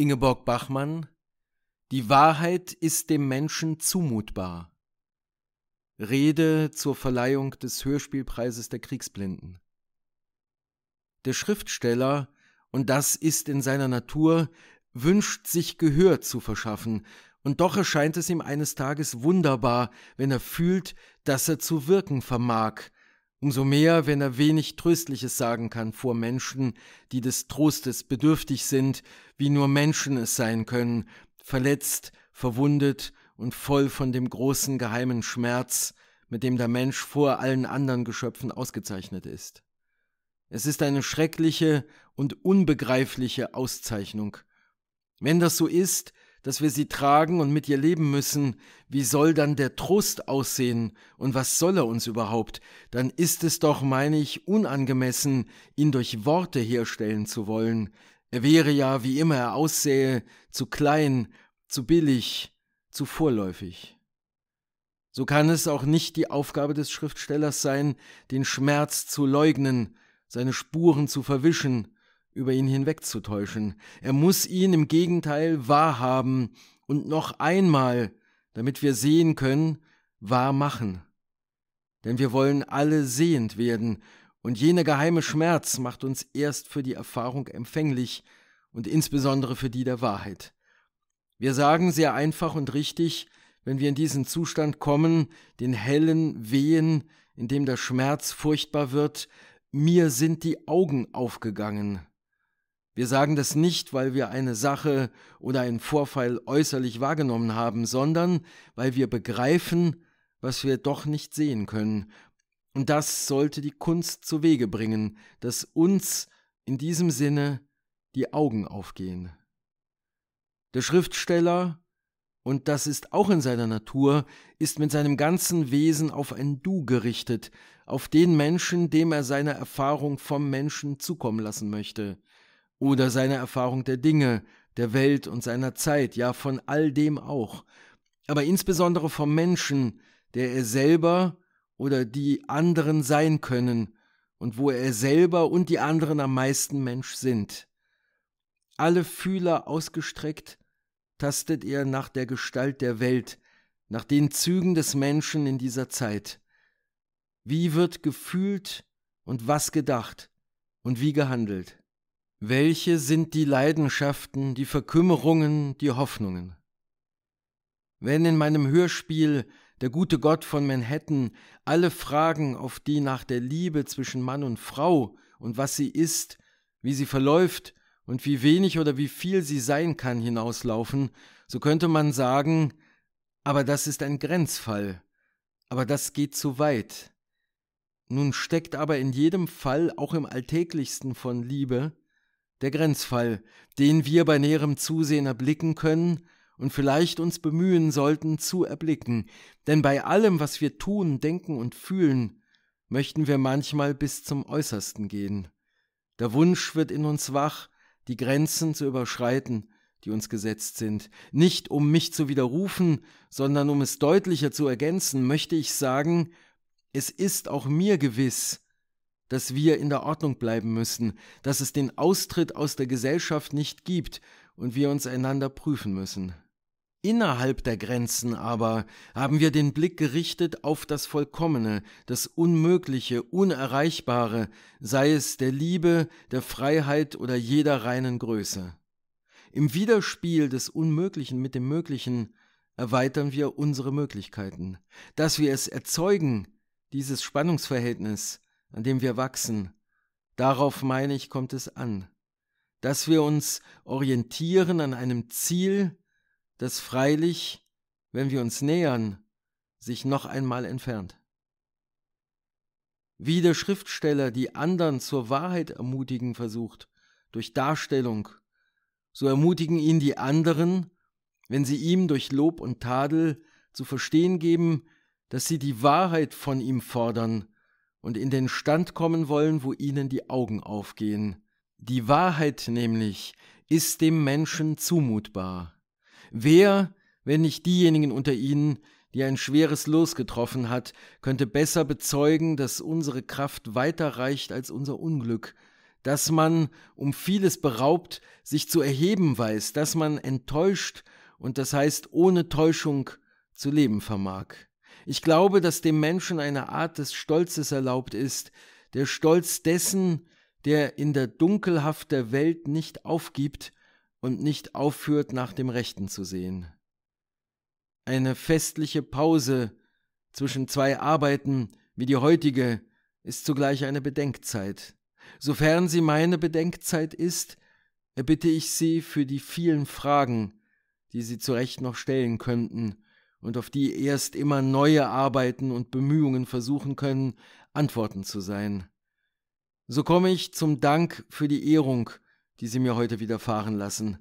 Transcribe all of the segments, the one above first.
Ingeborg Bachmann Die Wahrheit ist dem Menschen zumutbar. Rede zur Verleihung des Hörspielpreises der Kriegsblinden. Der Schriftsteller, und das ist in seiner Natur, wünscht sich Gehör zu verschaffen, und doch erscheint es ihm eines Tages wunderbar, wenn er fühlt, dass er zu wirken vermag, Umso mehr, wenn er wenig Tröstliches sagen kann vor Menschen, die des Trostes bedürftig sind, wie nur Menschen es sein können, verletzt, verwundet und voll von dem großen geheimen Schmerz, mit dem der Mensch vor allen anderen Geschöpfen ausgezeichnet ist. Es ist eine schreckliche und unbegreifliche Auszeichnung. Wenn das so ist, dass wir sie tragen und mit ihr leben müssen, wie soll dann der Trost aussehen und was soll er uns überhaupt? Dann ist es doch, meine ich, unangemessen, ihn durch Worte herstellen zu wollen. Er wäre ja, wie immer er aussähe, zu klein, zu billig, zu vorläufig. So kann es auch nicht die Aufgabe des Schriftstellers sein, den Schmerz zu leugnen, seine Spuren zu verwischen, über ihn hinwegzutäuschen. Er muss ihn im Gegenteil wahrhaben und noch einmal, damit wir sehen können, wahr machen. Denn wir wollen alle sehend werden, und jener geheime Schmerz macht uns erst für die Erfahrung empfänglich und insbesondere für die der Wahrheit. Wir sagen sehr einfach und richtig, wenn wir in diesen Zustand kommen, den hellen Wehen, in dem der Schmerz furchtbar wird, mir sind die Augen aufgegangen. Wir sagen das nicht, weil wir eine Sache oder einen Vorfall äußerlich wahrgenommen haben, sondern weil wir begreifen, was wir doch nicht sehen können. Und das sollte die Kunst zu Wege bringen, dass uns in diesem Sinne die Augen aufgehen. Der Schriftsteller, und das ist auch in seiner Natur, ist mit seinem ganzen Wesen auf ein Du gerichtet, auf den Menschen, dem er seine Erfahrung vom Menschen zukommen lassen möchte oder seine Erfahrung der Dinge, der Welt und seiner Zeit, ja von all dem auch, aber insbesondere vom Menschen, der er selber oder die anderen sein können und wo er selber und die anderen am meisten Mensch sind. Alle Fühler ausgestreckt, tastet er nach der Gestalt der Welt, nach den Zügen des Menschen in dieser Zeit. Wie wird gefühlt und was gedacht und wie gehandelt? Welche sind die Leidenschaften, die Verkümmerungen, die Hoffnungen? Wenn in meinem Hörspiel der gute Gott von Manhattan alle Fragen, auf die nach der Liebe zwischen Mann und Frau und was sie ist, wie sie verläuft und wie wenig oder wie viel sie sein kann hinauslaufen, so könnte man sagen, aber das ist ein Grenzfall, aber das geht zu weit. Nun steckt aber in jedem Fall, auch im alltäglichsten von Liebe, der Grenzfall, den wir bei näherem Zusehen erblicken können und vielleicht uns bemühen sollten zu erblicken. Denn bei allem, was wir tun, denken und fühlen, möchten wir manchmal bis zum Äußersten gehen. Der Wunsch wird in uns wach, die Grenzen zu überschreiten, die uns gesetzt sind. Nicht um mich zu widerrufen, sondern um es deutlicher zu ergänzen, möchte ich sagen, es ist auch mir gewiss, dass wir in der Ordnung bleiben müssen, dass es den Austritt aus der Gesellschaft nicht gibt und wir uns einander prüfen müssen. Innerhalb der Grenzen aber haben wir den Blick gerichtet auf das Vollkommene, das Unmögliche, Unerreichbare, sei es der Liebe, der Freiheit oder jeder reinen Größe. Im Widerspiel des Unmöglichen mit dem Möglichen erweitern wir unsere Möglichkeiten. Dass wir es erzeugen, dieses Spannungsverhältnis, an dem wir wachsen. Darauf meine ich, kommt es an, dass wir uns orientieren an einem Ziel, das freilich, wenn wir uns nähern, sich noch einmal entfernt. Wie der Schriftsteller die anderen zur Wahrheit ermutigen versucht, durch Darstellung, so ermutigen ihn die anderen, wenn sie ihm durch Lob und Tadel zu verstehen geben, dass sie die Wahrheit von ihm fordern und in den Stand kommen wollen, wo ihnen die Augen aufgehen. Die Wahrheit nämlich ist dem Menschen zumutbar. Wer, wenn nicht diejenigen unter ihnen, die ein schweres Los getroffen hat, könnte besser bezeugen, dass unsere Kraft weiter reicht als unser Unglück, dass man, um vieles beraubt, sich zu erheben weiß, dass man enttäuscht und das heißt ohne Täuschung zu leben vermag. Ich glaube, dass dem Menschen eine Art des Stolzes erlaubt ist, der Stolz dessen, der in der Dunkelhaft der Welt nicht aufgibt und nicht aufhört, nach dem Rechten zu sehen. Eine festliche Pause zwischen zwei Arbeiten wie die heutige ist zugleich eine Bedenkzeit. Sofern sie meine Bedenkzeit ist, erbitte ich Sie für die vielen Fragen, die Sie zu Recht noch stellen könnten, und auf die erst immer neue Arbeiten und Bemühungen versuchen können, Antworten zu sein. So komme ich zum Dank für die Ehrung, die Sie mir heute widerfahren lassen,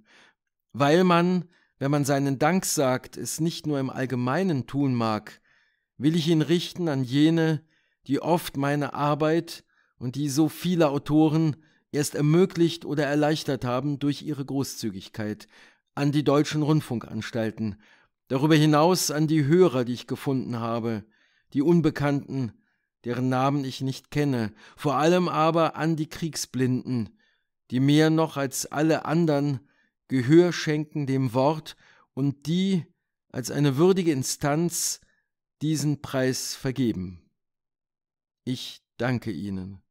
weil man, wenn man seinen Dank sagt, es nicht nur im Allgemeinen tun mag, will ich ihn richten an jene, die oft meine Arbeit und die so viele Autoren erst ermöglicht oder erleichtert haben durch ihre Großzügigkeit, an die deutschen Rundfunkanstalten, darüber hinaus an die Hörer, die ich gefunden habe, die Unbekannten, deren Namen ich nicht kenne, vor allem aber an die Kriegsblinden, die mehr noch als alle anderen Gehör schenken dem Wort und die als eine würdige Instanz diesen Preis vergeben. Ich danke Ihnen.